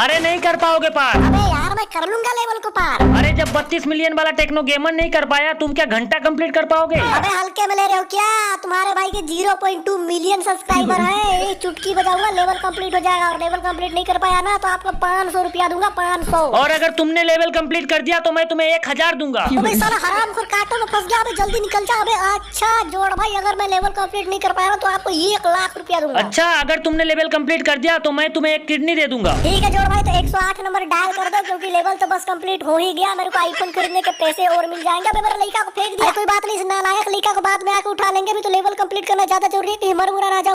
अरे नहीं कर पाओगे पार अरे यार मैं कर लूंगा लेवल को पार अरे जब 32 मिलियन वाला टेक्नो गेमर नहीं कर पाया तुम क्या घंटा कंप्लीट कर पाओगे अबे हल्के में ले रहे हो क्या तुम्हारे के 0.2 मिलियन सब्सक्राइबर हैं एक चुटकी बजाऊंगा लेवल कंप्लीट हो जाएगा और लेवल कंप्लीट नहीं कर पाया ना तो आपको पाँच सौ रुपया दूंगा पाँच सौ और अगर तुमने लेवल कंप्लीट कर दिया तो मैं तुम्हें एक हजार दूंगा तो साला हराम कर काटो में फंस गया जल्दी निकल जा अबे अच्छा जोड़ भाई अगर मैं लेवल कम्प्लीट नहीं कर पाया तो आपको एक लाख रूपया दूंगा अच्छा अगर तुमने लेवल कम्प्लीट कर दिया तो मैं तुम्हें एक किडनी दे दूंगा ठीक है जोड़ भाई तो एक सौ आठ नंबर डायल कर दो क्योंकि लेवल तो बस कम्प्लीट हो ही गया मेरे को आईफोन खरीदने के पैसे और मिल जाएंगे मेरा लड़का को फेंक दिया कोई बात नहीं नालायक लड़का को बाद में आके उठा लेंगे अभी तो लेवल कंप्लीट करना ज्यादा जरूरी है कि हिमरमुरा राजा